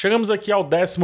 Chegamos aqui ao 11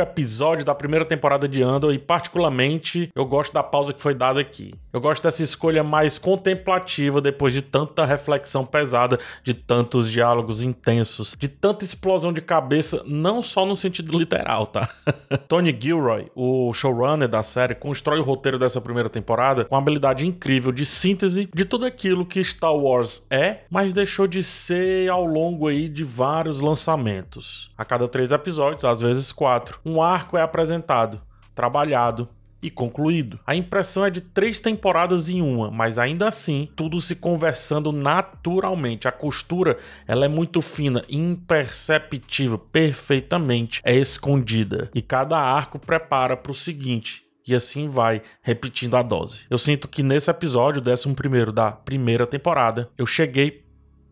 episódio da primeira temporada de Andor e, particularmente, eu gosto da pausa que foi dada aqui. Eu gosto dessa escolha mais contemplativa depois de tanta reflexão pesada, de tantos diálogos intensos, de tanta explosão de cabeça, não só no sentido literal, tá? Tony Gilroy, o showrunner da série, constrói o roteiro dessa primeira temporada com uma habilidade incrível de síntese de tudo aquilo que Star Wars é, mas deixou de ser ao longo aí de vários lançamentos. A cada três episódios, às vezes quatro, um arco é apresentado, trabalhado, e concluído. A impressão é de três temporadas em uma, mas ainda assim, tudo se conversando naturalmente. A costura, ela é muito fina, imperceptível, perfeitamente é escondida. E cada arco prepara para o seguinte. E assim vai, repetindo a dose. Eu sinto que nesse episódio, 11 da primeira temporada, eu cheguei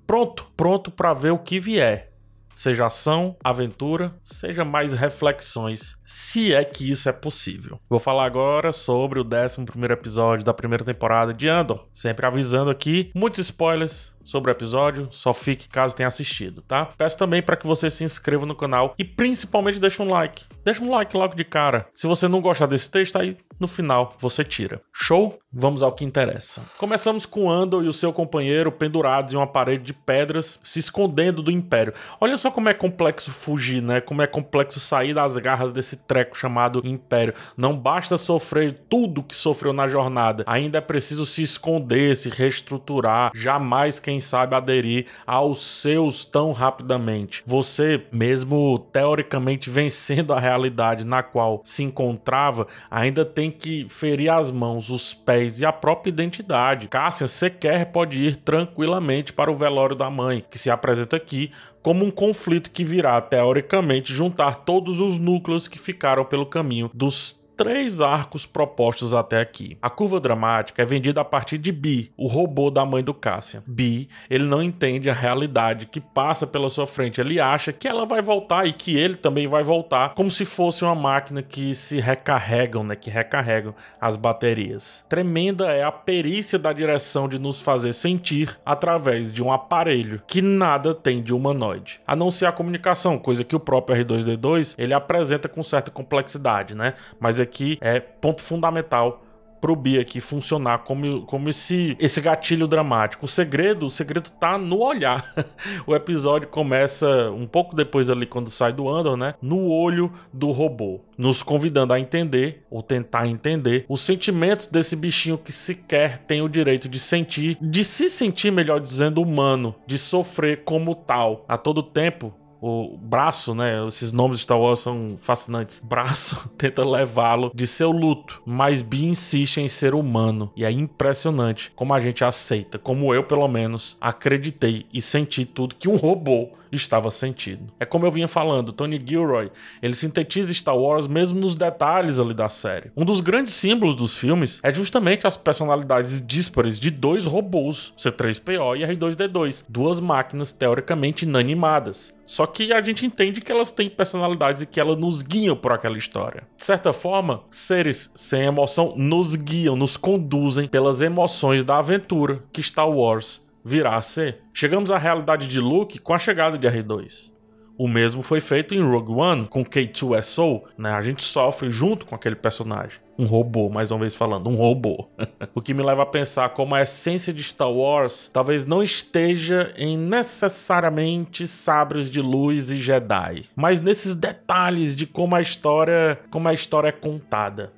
pronto, pronto para ver o que vier seja ação, aventura, seja mais reflexões, se é que isso é possível. Vou falar agora sobre o 11 episódio da primeira temporada de Andor, sempre avisando aqui, muitos spoilers, sobre o episódio, só fique caso tenha assistido, tá? Peço também para que você se inscreva no canal e principalmente deixe um like. Deixa um like logo de cara. Se você não gostar desse texto, aí no final você tira. Show? Vamos ao que interessa. Começamos com Andor e o seu companheiro pendurados em uma parede de pedras, se escondendo do Império. Olha só como é complexo fugir, né? Como é complexo sair das garras desse treco chamado Império. Não basta sofrer tudo que sofreu na jornada, ainda é preciso se esconder, se reestruturar. Jamais quem quem sabe, aderir aos seus tão rapidamente. Você, mesmo teoricamente vencendo a realidade na qual se encontrava, ainda tem que ferir as mãos, os pés e a própria identidade. Cássia sequer pode ir tranquilamente para o velório da mãe, que se apresenta aqui como um conflito que virá, teoricamente, juntar todos os núcleos que ficaram pelo caminho dos três arcos propostos até aqui. A curva dramática é vendida a partir de Bi, o robô da mãe do Cassian. Bi, ele não entende a realidade que passa pela sua frente. Ele acha que ela vai voltar e que ele também vai voltar, como se fosse uma máquina que se recarregam, né, que recarregam as baterias. Tremenda é a perícia da direção de nos fazer sentir através de um aparelho que nada tem de humanoide, a não ser a comunicação, coisa que o próprio R2D2 ele apresenta com certa complexidade, né? Mas aqui é ponto fundamental pro Bi aqui funcionar como, como esse, esse gatilho dramático. O segredo, o segredo tá no olhar. o episódio começa um pouco depois ali quando sai do Andor, né? No olho do robô, nos convidando a entender ou tentar entender os sentimentos desse bichinho que sequer tem o direito de sentir, de se sentir, melhor dizendo, humano, de sofrer como tal. A todo tempo o braço, né? Esses nomes de Star Wars são fascinantes. Braço tenta levá-lo de seu luto, mas Bi insiste em ser humano. E é impressionante como a gente aceita, como eu pelo menos acreditei e senti tudo que um robô estava sentido. É como eu vinha falando, Tony Gilroy, ele sintetiza Star Wars mesmo nos detalhes ali da série. Um dos grandes símbolos dos filmes é justamente as personalidades díspares de dois robôs, C3PO e R2D2, duas máquinas teoricamente inanimadas. Só que a gente entende que elas têm personalidades e que elas nos guiam por aquela história. De certa forma, seres sem emoção nos guiam, nos conduzem pelas emoções da aventura que Star Wars virá a ser. Chegamos à realidade de Luke com a chegada de R2. O mesmo foi feito em Rogue One com K2SO, né? A gente sofre junto com aquele personagem. Um robô, mais uma vez falando, um robô. o que me leva a pensar como a essência de Star Wars talvez não esteja em necessariamente sabres de luz e Jedi, mas nesses detalhes de como a história, como a história é contada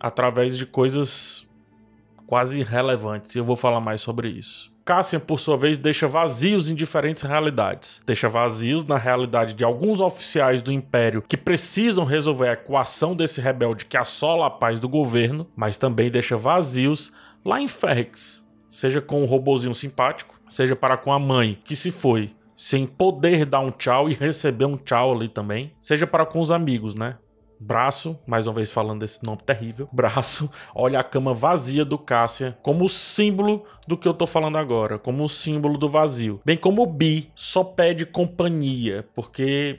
através de coisas quase irrelevantes, e eu vou falar mais sobre isso. Cassian, por sua vez, deixa vazios em diferentes realidades. Deixa vazios na realidade de alguns oficiais do Império que precisam resolver a equação desse rebelde que assola a paz do governo, mas também deixa vazios lá em Ferrex, seja com o robozinho simpático, seja para com a mãe que se foi sem poder dar um tchau e receber um tchau ali também, seja para com os amigos, né? Braço, mais uma vez falando desse nome terrível, Braço, olha a cama vazia do Cássia como símbolo do que eu tô falando agora, como símbolo do vazio. Bem como o Bi só pede companhia, porque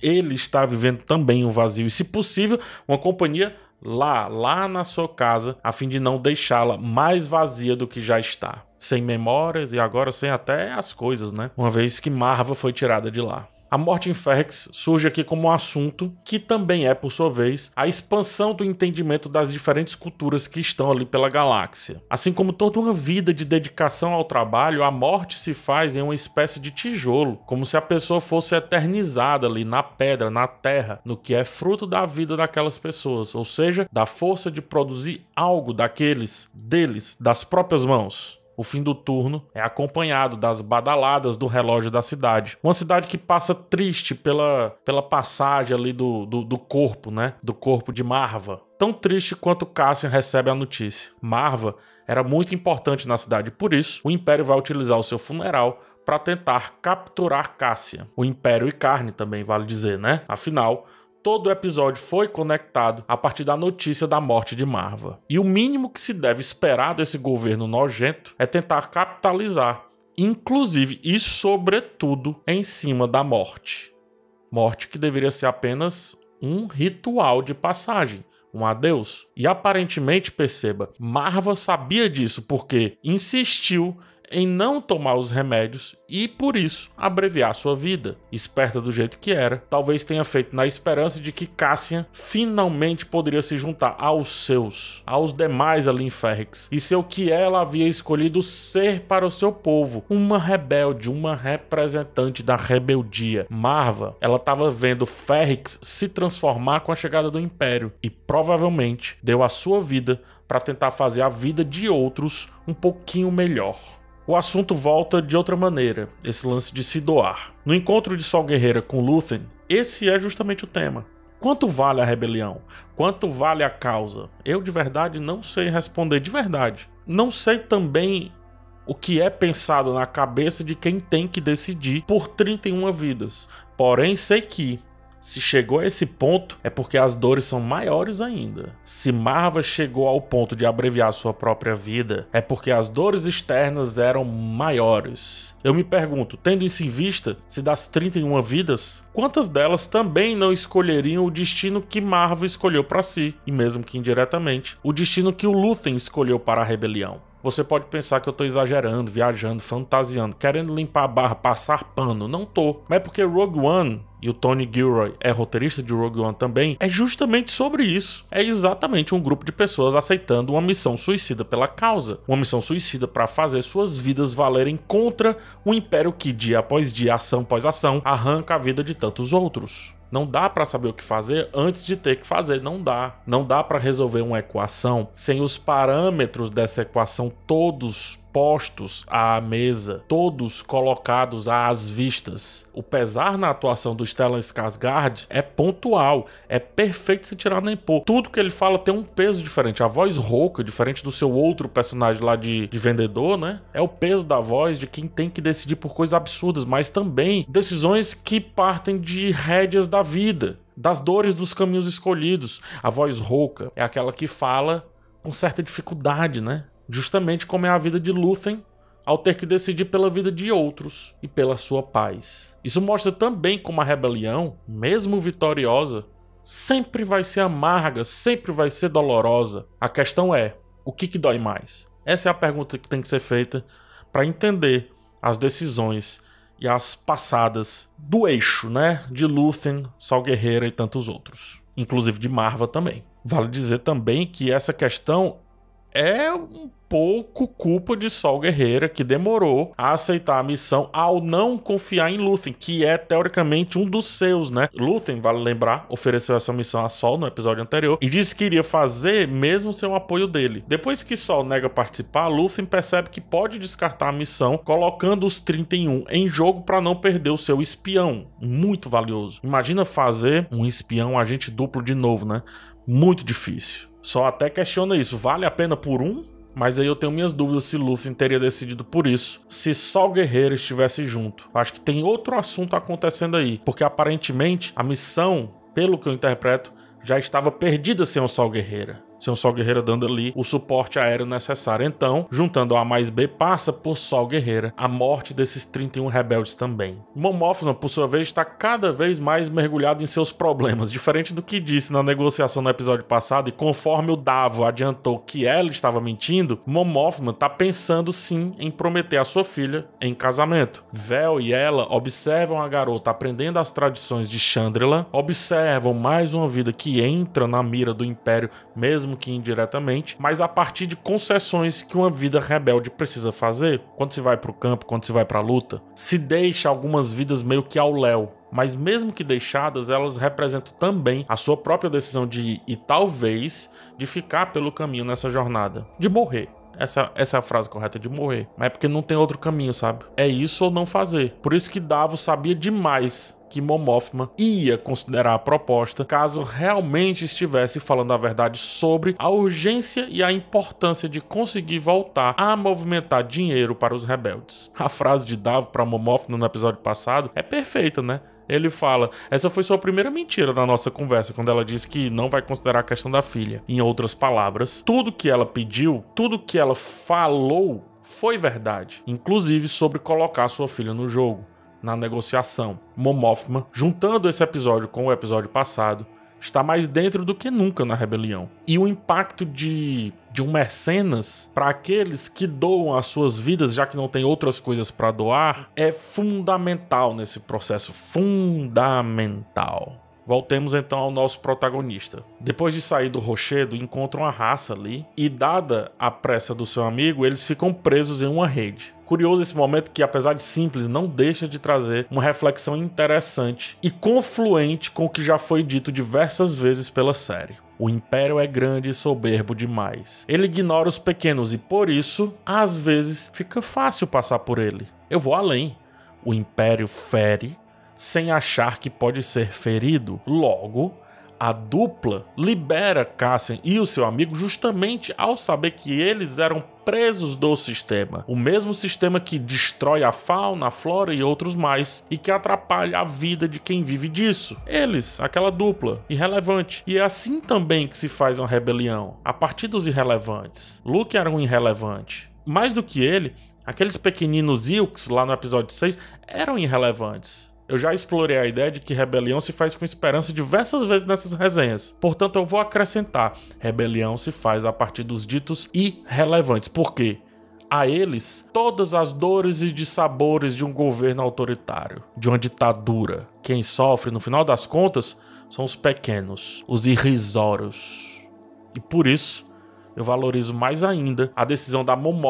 ele está vivendo também um vazio e, se possível, uma companhia lá, lá na sua casa, a fim de não deixá-la mais vazia do que já está. Sem memórias e agora sem até as coisas, né? Uma vez que Marva foi tirada de lá. A morte em Ferrex surge aqui como um assunto que também é, por sua vez, a expansão do entendimento das diferentes culturas que estão ali pela galáxia. Assim como toda uma vida de dedicação ao trabalho, a morte se faz em uma espécie de tijolo, como se a pessoa fosse eternizada ali na pedra, na terra, no que é fruto da vida daquelas pessoas, ou seja, da força de produzir algo daqueles, deles, das próprias mãos. O fim do turno é acompanhado das badaladas do relógio da cidade. Uma cidade que passa triste pela, pela passagem ali do, do, do corpo, né? Do corpo de Marva. Tão triste quanto Cassian recebe a notícia. Marva era muito importante na cidade, por isso o Império vai utilizar o seu funeral para tentar capturar Cassian. O Império e Carne também, vale dizer, né? Afinal, todo o episódio foi conectado a partir da notícia da morte de Marva. E o mínimo que se deve esperar desse governo nojento é tentar capitalizar, inclusive e sobretudo, em cima da morte. Morte que deveria ser apenas um ritual de passagem, um adeus. E aparentemente, perceba, Marva sabia disso porque insistiu em não tomar os remédios e, por isso, abreviar sua vida. Esperta do jeito que era, talvez tenha feito na esperança de que Cassian finalmente poderia se juntar aos seus, aos demais ali em Ferrix, e ser o que ela havia escolhido ser para o seu povo, uma rebelde, uma representante da rebeldia. Marva, ela estava vendo Ferrix se transformar com a chegada do Império e provavelmente deu a sua vida para tentar fazer a vida de outros um pouquinho melhor o assunto volta de outra maneira, esse lance de se doar. No encontro de Sol Guerreira com Lúthien, esse é justamente o tema. Quanto vale a rebelião? Quanto vale a causa? Eu de verdade não sei responder de verdade. Não sei também o que é pensado na cabeça de quem tem que decidir por 31 vidas. Porém, sei que se chegou a esse ponto, é porque as dores são maiores ainda. Se Marva chegou ao ponto de abreviar sua própria vida, é porque as dores externas eram maiores. Eu me pergunto, tendo isso em vista, se das 31 vidas, quantas delas também não escolheriam o destino que Marva escolheu para si, e mesmo que indiretamente, o destino que o Lúthien escolheu para a rebelião? Você pode pensar que eu tô exagerando, viajando, fantasiando, querendo limpar a barra, passar pano. Não tô. Mas é porque Rogue One e o Tony Gilroy é roteirista de Rogue One também, é justamente sobre isso. É exatamente um grupo de pessoas aceitando uma missão suicida pela causa, uma missão suicida para fazer suas vidas valerem contra o império que dia após dia, ação após ação, arranca a vida de tantos outros. Não dá para saber o que fazer antes de ter que fazer, não dá. Não dá para resolver uma equação sem os parâmetros dessa equação todos postos à mesa, todos colocados às vistas. O pesar na atuação do Stellan Skarsgård é pontual, é perfeito se tirar nem pôr. Tudo que ele fala tem um peso diferente. A voz rouca, diferente do seu outro personagem lá de, de vendedor, né? É o peso da voz de quem tem que decidir por coisas absurdas, mas também decisões que partem de rédeas da vida. Das dores dos caminhos escolhidos. A voz rouca é aquela que fala com certa dificuldade, né? justamente como é a vida de Lúthien ao ter que decidir pela vida de outros e pela sua paz. Isso mostra também como a rebelião, mesmo vitoriosa, sempre vai ser amarga, sempre vai ser dolorosa. A questão é, o que, que dói mais? Essa é a pergunta que tem que ser feita para entender as decisões e as passadas do eixo, né? De Lúthien, Sol Guerreira e tantos outros. Inclusive de Marva também. Vale dizer também que essa questão é um pouco culpa de Sol Guerreira, que demorou a aceitar a missão ao não confiar em Lúthien, que é teoricamente um dos seus, né? Lúthien, vale lembrar, ofereceu essa missão a Sol no episódio anterior e disse que iria fazer mesmo sem o apoio dele. Depois que Sol nega participar, Lúthien percebe que pode descartar a missão, colocando os 31 em jogo para não perder o seu espião, muito valioso. Imagina fazer um espião agente duplo de novo, né? Muito difícil. Só até questiona isso, vale a pena por um? Mas aí eu tenho minhas dúvidas se Luffy teria decidido por isso, se só o guerreiro estivesse junto. Acho que tem outro assunto acontecendo aí, porque aparentemente a missão, pelo que eu interpreto, já estava perdida sem o Sol Guerreira sem o Sol Guerreira dando ali o suporte aéreo necessário. Então, juntando A mais B, passa por Sol Guerreira a morte desses 31 rebeldes também. Momófona, por sua vez, está cada vez mais mergulhado em seus problemas, diferente do que disse na negociação no episódio passado, e conforme o Davo adiantou que ela estava mentindo, Momófona está pensando sim em prometer a sua filha em casamento. Vel e ela observam a garota aprendendo as tradições de Chandrila, observam mais uma vida que entra na mira do Império, mesmo mesmo que indiretamente, mas a partir de concessões que uma vida rebelde precisa fazer. Quando se vai para o campo, quando se vai para a luta, se deixa algumas vidas meio que ao léu, mas mesmo que deixadas, elas representam também a sua própria decisão de ir e talvez de ficar pelo caminho nessa jornada, de morrer. Essa, essa é a frase correta de morrer. Mas é porque não tem outro caminho, sabe? É isso ou não fazer. Por isso que Davos sabia demais que Mom ia considerar a proposta caso realmente estivesse falando a verdade sobre a urgência e a importância de conseguir voltar a movimentar dinheiro para os rebeldes. A frase de Davo para Mom no episódio passado é perfeita, né? Ele fala: Essa foi sua primeira mentira da nossa conversa, quando ela disse que não vai considerar a questão da filha. Em outras palavras, tudo que ela pediu, tudo que ela falou foi verdade, inclusive sobre colocar sua filha no jogo na negociação. Mom juntando esse episódio com o episódio passado, está mais dentro do que nunca na rebelião. E o impacto de, de um mecenas para aqueles que doam as suas vidas, já que não tem outras coisas para doar, é fundamental nesse processo. Fundamental. Voltemos então ao nosso protagonista. Depois de sair do rochedo, encontram a raça ali e, dada a pressa do seu amigo, eles ficam presos em uma rede. Curioso esse momento que, apesar de simples, não deixa de trazer uma reflexão interessante e confluente com o que já foi dito diversas vezes pela série. O império é grande e soberbo demais. Ele ignora os pequenos e, por isso, às vezes fica fácil passar por ele. Eu vou além. O império fere sem achar que pode ser ferido. Logo, a dupla libera Cassian e o seu amigo justamente ao saber que eles eram presos do sistema, o mesmo sistema que destrói a fauna, a flora e outros mais, e que atrapalha a vida de quem vive disso. Eles, aquela dupla, irrelevante. E é assim também que se faz uma rebelião, a partir dos irrelevantes. Luke era um irrelevante. Mais do que ele, aqueles pequeninos Ilks lá no episódio 6 eram irrelevantes. Eu já explorei a ideia de que rebelião se faz com esperança diversas vezes nessas resenhas. Portanto, eu vou acrescentar: rebelião se faz a partir dos ditos irrelevantes. Por quê? a eles todas as dores e dissabores de um governo autoritário, de uma ditadura. Quem sofre, no final das contas, são os pequenos, os irrisórios. E por isso, eu valorizo mais ainda a decisão da Mon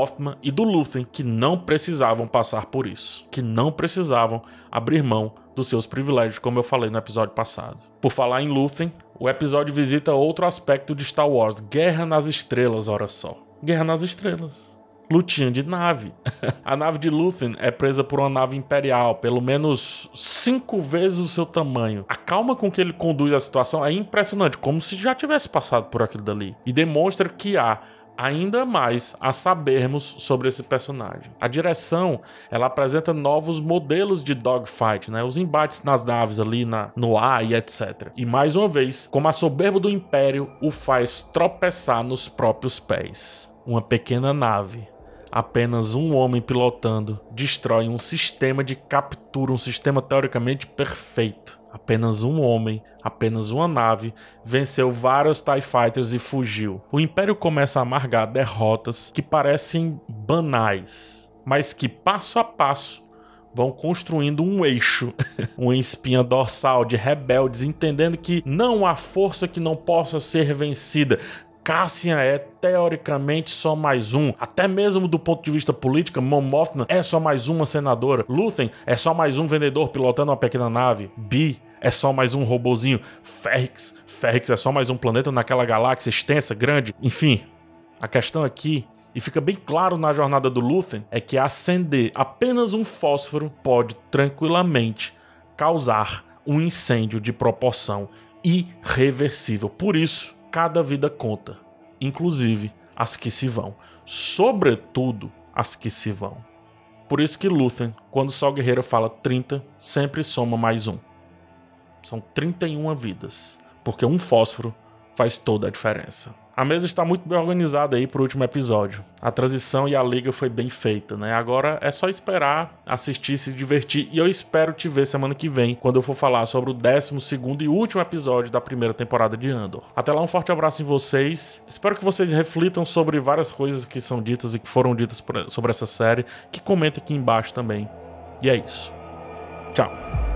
e do Lúthien, que não precisavam passar por isso, que não precisavam abrir mão dos seus privilégios, como eu falei no episódio passado. Por falar em Lúthien, o episódio visita outro aspecto de Star Wars, Guerra nas Estrelas, ora só. Guerra nas Estrelas lutinha de nave. a nave de Lúthien é presa por uma nave imperial, pelo menos cinco vezes o seu tamanho. A calma com que ele conduz a situação é impressionante, como se já tivesse passado por aquilo dali. E demonstra que há ainda mais a sabermos sobre esse personagem. A direção, ela apresenta novos modelos de dogfight, né? Os embates nas naves ali na, no ar e etc. E mais uma vez, como a soberba do império o faz tropeçar nos próprios pés. Uma pequena nave apenas um homem pilotando destrói um sistema de captura, um sistema teoricamente perfeito. Apenas um homem, apenas uma nave, venceu vários TIE Fighters e fugiu. O Império começa a amargar derrotas que parecem banais, mas que passo a passo vão construindo um eixo, uma espinha dorsal de rebeldes, entendendo que não há força que não possa ser vencida, Cassian é teoricamente só mais um. Até mesmo do ponto de vista político, Mon Mothma é só mais uma senadora. Luthen é só mais um vendedor pilotando uma pequena nave. Bi é só mais um robozinho. Ferrix, Ferrix é só mais um planeta naquela galáxia extensa, grande. Enfim, a questão aqui e fica bem claro na jornada do Luthen é que acender apenas um fósforo pode tranquilamente causar um incêndio de proporção irreversível. Por isso, cada vida conta, inclusive as que se vão, sobretudo as que se vão. Por isso que Luther, quando Sol Guerreiro fala 30, sempre soma mais um. São 31 vidas, porque um fósforo faz toda a diferença. A mesa está muito bem organizada aí para o último episódio. A transição e a liga foi bem feita, né? Agora é só esperar, assistir, se divertir e eu espero te ver semana que vem, quando eu for falar sobre o 12 e último episódio da primeira temporada de Andor. Até lá, um forte abraço em vocês. Espero que vocês reflitam sobre várias coisas que são ditas e que foram ditas sobre essa série, que comentem aqui embaixo também. E é isso. Tchau.